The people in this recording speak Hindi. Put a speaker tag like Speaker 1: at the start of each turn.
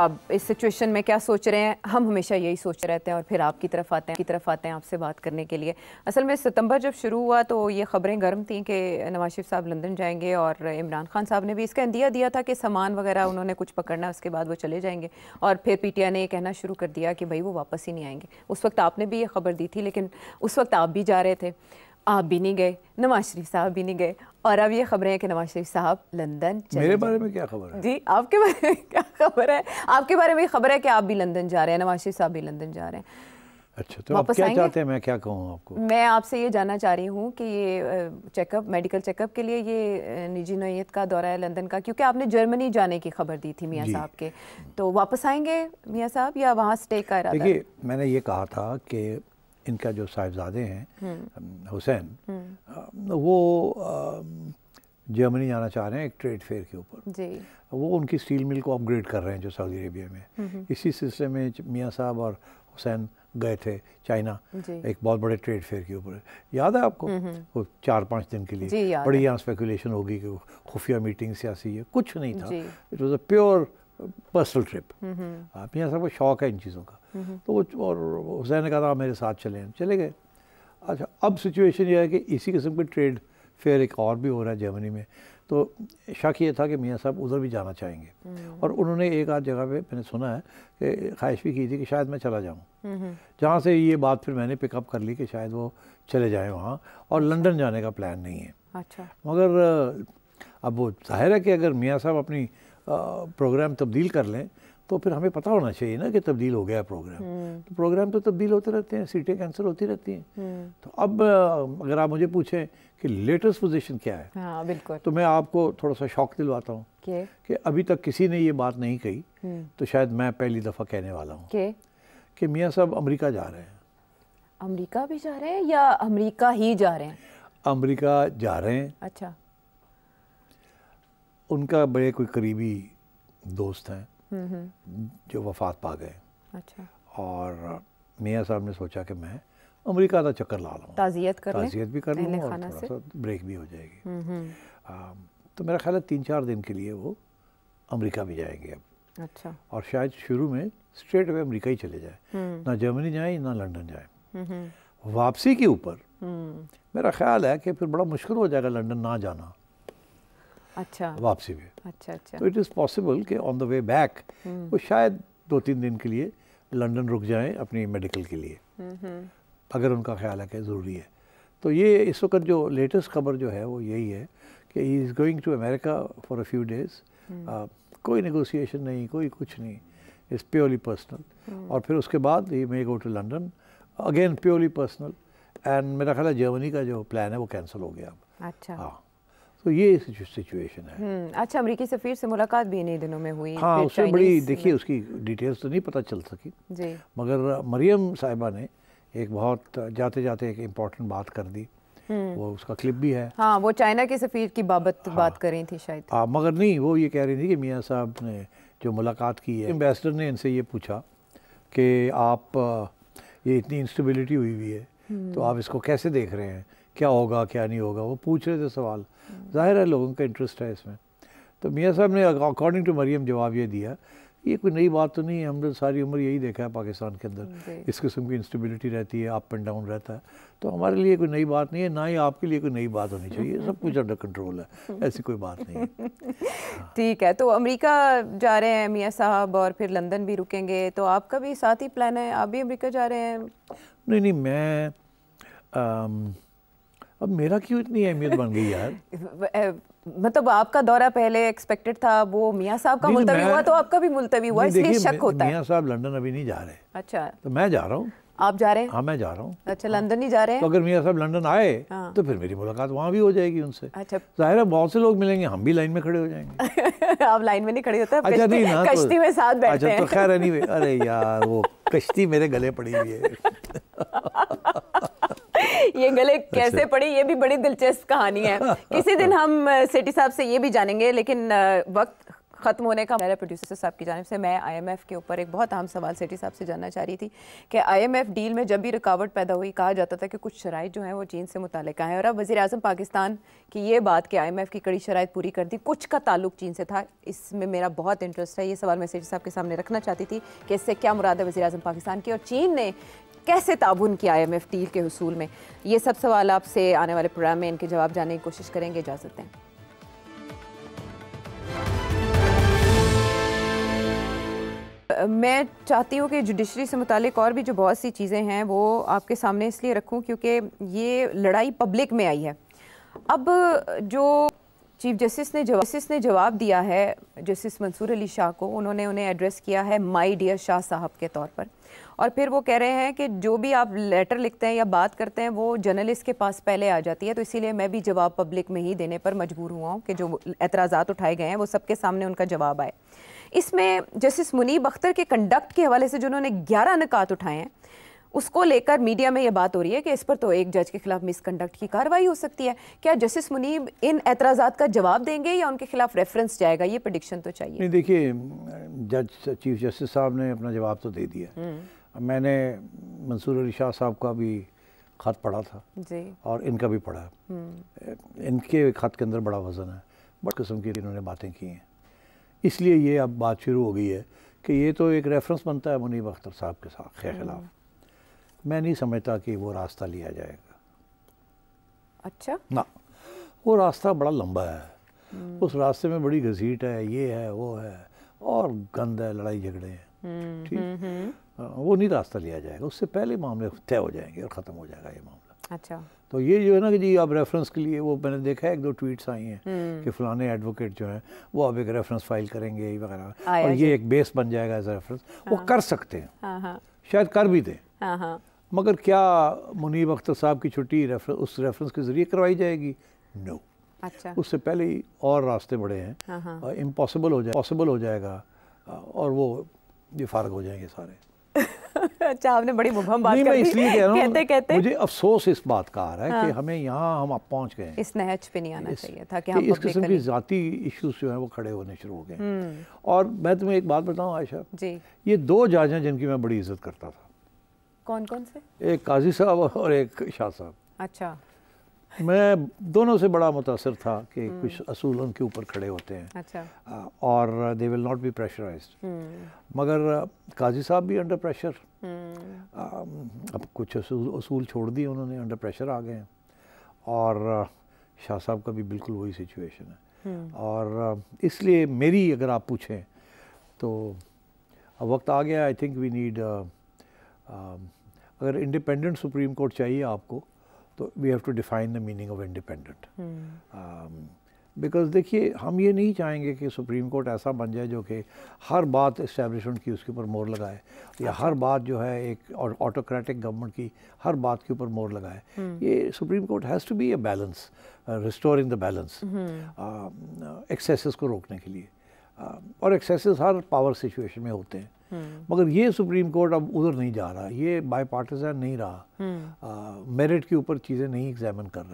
Speaker 1: आप इस सिचुएशन में क्या सोच रहे हैं हम हमेशा यही सोच रहते हैं और फिर आपकी तरफ आते हैं की तरफ आते हैं आपसे बात करने के लिए असल में सितंबर जब शुरू हुआ तो ये खबरें गर्म थी कि नवाज शरीफ साहब लंदन जाएंगे और इमरान खान साहब ने भी इसका इंदिया दिया था कि सामान वगैरह उन्होंने कुछ पकड़ना उसके बाद वो चले जाएंगे और फिर पी टी आई ने ये कहना शुरू कर दिया कि भाई वो वापस ही नहीं आएंगे उस वक्त आपने भी ये खबर दी थी लेकिन उस वक्त आप भी जा रहे थे आप भी नहीं गए नवाज शरीफ साहब भी नहीं गए और अब ये खबरें हैं कि नवाज शरीफ साहब लंदन मेरे
Speaker 2: बारे में क्या खबर है
Speaker 1: जी आपके बारे में क्या खबर है आपके बारे में खबर है कि आप भी लंदन जा रहे हैं नवाज शरीफ साहब भी लंदन जा रहे हैं
Speaker 2: अच्छा तो आप क्या चाहते हैं मैं क्या कहूँ आपको
Speaker 1: मैं आपसे ये जानना चाह रही हूँ कि ये चेकअप मेडिकल चेकअप के लिए ये निजी नोयत का दौरा है लंदन का क्योंकि आपने जर्मनी जाने की खबर दी थी मियाँ साहब के तो वापस आएंगे मियाँ साहब या वहाँ स्टे का इरादा देखिए
Speaker 2: मैंने ये कहा था कि इनका जो साहिबजादे हैं
Speaker 1: हम्म।
Speaker 2: हुसैन हम्म। वो जर्मनी जाना चाह रहे हैं एक ट्रेड फेयर के ऊपर वो उनकी स्टील मिल को अपग्रेड कर रहे हैं जो सऊदी अरेबिया में हम्म। इसी सिलसिले में मियाँ साहब और हुसैन गए थे चाइना एक बहुत बड़े ट्रेड फेयर के ऊपर याद है आपको वो चार पाँच दिन के लिए बड़ी यहाँ स्पेकुलेशन होगी कि खुफिया मीटिंग सियासी है कुछ नहीं था it was a pure personal trip mm-hmm. आप यहाँ सबको शौक है इन चीज़ों का mm-hmm. तो वो और हुसैन ने कहा था मेरे साथ चले चले गए अच्छा अब सिचुएशन ये है कि इसी किस्म की ट्रेड फेयर एक और भी हो रहा है जर्मनी में तो शक ये था कि मियाँ साहब उधर भी जाना चाहेंगे mm-hmm. और उन्होंने एक आध जगह पे मैंने सुना है कि ख्वाहिश भी की थी कि शायद मैं चला जाऊँ जहाँ से ये बात फिर मैंने पिकअप कर ली कि शायद वो चले जाए वहाँ और लंदन जाने का प्लान नहीं है अच्छा मगर अब वो जाहिर है कि अगर मियाँ साहब अपनी प्रोग्राम तब्दील कर लें तो फिर हमें पता होना चाहिए ना कि तब्दील हो गया प्रोग्राम हम्म। तो प्रोग्राम तो तब्दील होते रहते हैं सीटें कैंसिल होती रहती हैं हम्म। तो अब अगर आप मुझे पूछें कि लेटेस्ट पोजीशन क्या है हाँ, बिल्कुल तो मैं आपको थोड़ा सा शौक दिलवाता हूँ कि अभी तक किसी ने ये बात नहीं कही हम्म। तो शायद मैं पहली दफ़ा कहने वाला हूँ कि मियाँ साहब अमरीका जा रहे हैं
Speaker 1: अमरीका भी जा रहे हैं या अमरीका ही जा रहे हैं
Speaker 2: अमरीका जा रहे हैं अच्छा उनका बड़े कोई करीबी दोस्त हैं हम्म, हम्म। जो वफात पा गए अच्छा और मियाँ साहब ने सोचा कि मैं अमेरिका का चक्कर ला लूँ ताज़ियत कर ताज़ियत भी कर लूँ और थोड़ा सा ब्रेक भी हो जाएगी हम्म, आ, तो मेरा ख्याल है तीन चार दिन के लिए वो अमेरिका भी जाएंगे अब अच्छा और शायद शुरू में स्ट्रेट वे अमेरिका ही चले जाए ना जर्मनी जाए ना लंदन जाए वापसी के ऊपर मेरा ख्याल है कि फिर बड़ा मुश्किल हो जाएगा लंदन ना जाना
Speaker 1: अच्छा वापसी में अच्छा अच्छा तो इट इज़
Speaker 2: पॉसिबल कि ऑन द वे बैक वो शायद दो तीन दिन के लिए लंदन रुक जाएं अपनी मेडिकल के लिए हम्म, हम्म। अगर उनका ख्याल है कि ज़रूरी है तो ये इस वक्त जो लेटेस्ट खबर जो है वो यही है कि he is going to America for a few days कोई नगोसिएशन नहीं कोई कुछ नहीं इज़ प्योरली पर्सनल और फिर उसके बाद he may go to London again purely personal and मेरा ख्याल है जर्मनी का जो प्लान है वो कैंसिल हो गया अब अच्छा हाँ तो ये सिचुएशन है
Speaker 1: हम्म, अच्छा अमरीकी सफ़ीर से मुलाकात भी इन्हीं दिनों में हुई हाँ उससे बड़ी देखिए
Speaker 2: उसकी डिटेल्स तो नहीं पता चल सकी जी मगर मरियम साहिबा ने एक बहुत जाते जाते एक इम्पोर्टेंट बात कर दी हम्म। वो उसका क्लिप भी है
Speaker 1: हाँ वो चाइना के सफ़ीर की बाबत हाँ, बात कर रही थी शायद
Speaker 2: हाँ मगर नहीं वो ये कह रही थी कि मियाँ साहब ने जो मुलाकात की है एम्बेसडर ने इनसे ये पूछा कि आप ये इतनी इंस्टेबिलिटी हुई हुई है हम्म। तो आप इसको कैसे देख रहे हैं क्या होगा क्या नहीं होगा वो पूछ रहे थे सवाल जाहिर है लोगों का इंटरेस्ट है इसमें तो मियाँ साहब ने अकॉर्डिंग टू मरीम जवाब ये दिया ये कोई नई बात तो नहीं है हमने सारी उम्र यही देखा है पाकिस्तान के अंदर इस किस्म की इंस्टेबिलिटी रहती है अप एंड डाउन रहता है तो हमारे लिए कोई नई बात नहीं है ना ही आपके लिए कोई नई बात होनी चाहिए सब कुछ अंडर कंट्रोल है ऐसी कोई बात नहीं
Speaker 1: ठीक है तो अमेरिका जा रहे हैं मियाँ साहब और फिर लंदन भी रुकेंगे तो आपका भी साथ ही प्लान है आप भी अमरीका जा रहे हैं
Speaker 2: नहीं नहीं मैं आम, अब मेरा क्यों इतनी अहमियत बन गई
Speaker 1: यार मतलब आपका दौरा पहले एक्सपेक्टेड था वो मियाँ साहब का मुलतवी हुआ तो आपका भी मुलतवी हुआ इसलिए शक होता है मियाँ
Speaker 2: साहब लंदन अभी नहीं जा रहे अच्छा तो मैं जा रहा हूँ आप जा रहे हैं हाँ मैं जा रहा हूँ
Speaker 1: अच्छा लंदन ही जा रहे हैं तो अगर
Speaker 2: मियाँ साहब लंदन आए हाँ। तो फिर मेरी मुलाकात वहाँ भी हो जाएगी उनसे अच्छा जाहिर है बहुत से लोग मिलेंगे हम भी लाइन में खड़े हो जाएंगे
Speaker 1: आप लाइन में नहीं खड़े होते अच्छा नहीं ना तो- कश्ती में साथ बैठते अच्छा तो खैर
Speaker 2: नहीं अरे यार वो कश्ती मेरे गले पड़ी हुई है
Speaker 1: ये गले अच्छा। कैसे पड़े ये भी बड़ी दिलचस्प कहानी है किसी दिन हम सेठी साहब से ये भी जानेंगे लेकिन वक्त ख़त्म होने का मेरा प्रोड्यूसर साहब की जानब से मैं आईएमएफ के ऊपर एक बहुत अहम सवाल सेठी साहब से जानना चाह रही थी कि आईएमएफ डील में जब भी रुकावट पैदा हुई कहा जाता था कि कुछ शराइ जो हैं वो चीन से मुतल हैं और अब वजी अजम पाकिस्तान की ये बात कि आई की कड़ी शराइ पूरी कर दी कुछ का ताल्लुक चीन से था इसमें मेरा बहुत इंटरेस्ट है ये सवाल मैं सेठी साहब के सामने रखना चाहती थी कि इससे क्या मुराद है वजी अजम पाकिस्तान की और चीन ने कैसे ताबन किया आई एम एफ डील के हसूल में ये सब सवाल आपसे आने वाले प्रोग्राम में इनके जवाब जानने की कोशिश करेंगे इजाज़त दें मैं चाहती हूँ कि जुडिशरी से मुतक और भी जो बहुत सी चीज़ें हैं वो आपके सामने इसलिए रखूँ क्योंकि ये लड़ाई पब्लिक में आई है अब जो चीफ जस्टिस ने जवाब जस्टिस ने जवाब दिया है जस्टिस मंसूर अली शाह को उन्होंने उन्हें एड्रेस किया है माई डियर शाह साहब के तौर पर और फिर वो कह रहे हैं कि जो भी आप लेटर लिखते हैं या बात करते हैं वो जर्नलिस्ट के पास पहले आ जाती है तो इसीलिए मैं भी जवाब पब्लिक में ही देने पर मजबूर हुआ हूँ कि जो एतराज़ा उठाए गए हैं वो सबके सामने उनका जवाब आए इसमें जस्टिस मुनीब अख्तर के कंडक्ट के हवाले से जिन्होंने ग्यारह नकात उठाए हैं उसको लेकर मीडिया में ये बात हो रही है कि इस पर तो एक जज के खिलाफ मिसकंडक्ट की कार्रवाई हो सकती है क्या जस्टिस मुनीब इन एतराज़ा का जवाब देंगे या उनके खिलाफ रेफरेंस जाएगा ये प्रडिक्शन तो चाहिए नहीं
Speaker 2: देखिए जज चीफ जस्टिस साहब ने अपना जवाब तो दे दिया हम्म। मैंने मंसूर अली शाह साहब का भी ख़त पढ़ा था जी और इनका भी पढ़ा हम्म। इनके ख़त के अंदर बड़ा वज़न है बड़े किस्म की इन्होंने बातें की हैं इसलिए ये अब बात शुरू हो गई है कि ये तो एक रेफरेंस बनता है मुनीब अख्तर साहब के साथ के खिलाफ हम्म। मैं नहीं समझता कि वो रास्ता लिया जाएगा अच्छा ना वो रास्ता बड़ा लंबा है हम्म। उस रास्ते में बड़ी घसीट है ये है वो है और गंद है लड़ाई झगड़े हैं हम्म, ठीक हाँ, वो नहीं रास्ता लिया जाएगा उससे पहले मामले तय हो जाएंगे और ख़त्म हो जाएगा ये मामला अच्छा तो ये जो है ना कि जी अब रेफरेंस के लिए वो मैंने देखा है एक दो ट्वीट्स आई हैं हम्म। कि फलाने एडवोकेट जो है वो अब एक रेफरेंस फाइल करेंगे वगैरह और ये एक बेस बन जाएगा एज रेफरेंस वो हाँ। कर सकते हैं हाँ, हाँ। शायद कर भी दें मगर क्या मुनीब अख्तर साहब की छुट्टी उस रेफरेंस के ज़रिए करवाई जाएगी नो no. अच्छा उससे पहले ही और रास्ते बड़े
Speaker 1: हैं
Speaker 2: इम्पॉसिबल हो जाए पॉसिबल हो जाएगा और वो ये फारग हो जाएंगे सारे
Speaker 1: अच्छा आपने बड़ी मुबहम बात नहीं, कर मैं इसलिए कह रहा हूँ कहते कहते मुझे
Speaker 2: अफसोस इस बात का आ रहा है हाँ। कि हमें यहाँ हम आप पहुँच गए
Speaker 1: इस नहज पे नहीं आना इस, चाहिए था कि हम इस किस्म के
Speaker 2: ज़ाती इश्यूज जो हैं वो खड़े होने शुरू हो गए हम्म। और मैं तुम्हें एक बात बताऊँ आयशा जी ये दो जज हैं जिनकी मैं बड़ी इज्जत करता था
Speaker 1: कौन कौन से
Speaker 2: एक काजी साहब और एक शाह साहब अच्छा मैं दोनों से बड़ा मुतासर था कि हम्म। कुछ असूल उनके ऊपर खड़े होते हैं अच्छा। और they will not be pressurise मगर काजी साहब भी अंडर प्रेशर हम्म। अब कुछ असूल छोड़ दिए उन्होंने अंडर प्रेशर आ गए हैं और शाह साहब का भी बिल्कुल वही सिचुएशन है हम्म। और इसलिए मेरी अगर आप पूछें तो अब वक्त आ गया आई थिंक वी नीड अगर इंडिपेंडेंट सुप्रीम कोर्ट चाहिए आपको तो we have to define the meaning of independent because देखिए हम ये नहीं चाहेंगे कि सुप्रीम कोर्ट ऐसा बन जाए जो कि हर बात इस्टेब्लिशमेंट की उसके ऊपर मोर लगाए या अच्छा। हर बात जो है एक ऑटोक्रेटिक गवर्नमेंट की हर बात के ऊपर मोर लगाए hmm. ये supreme court has to be a balance restoring the balance excesses को रोकने के लिए और एक्सेसिस हर पावर सिचुएशन में होते हैं हम्म। मगर ये सुप्रीम कोर्ट अब उधर नहीं जा रहा ये बाई नहीं रहा मेरिट हम्म। के ऊपर चीज़ें नहीं एग्जामिन कर रहे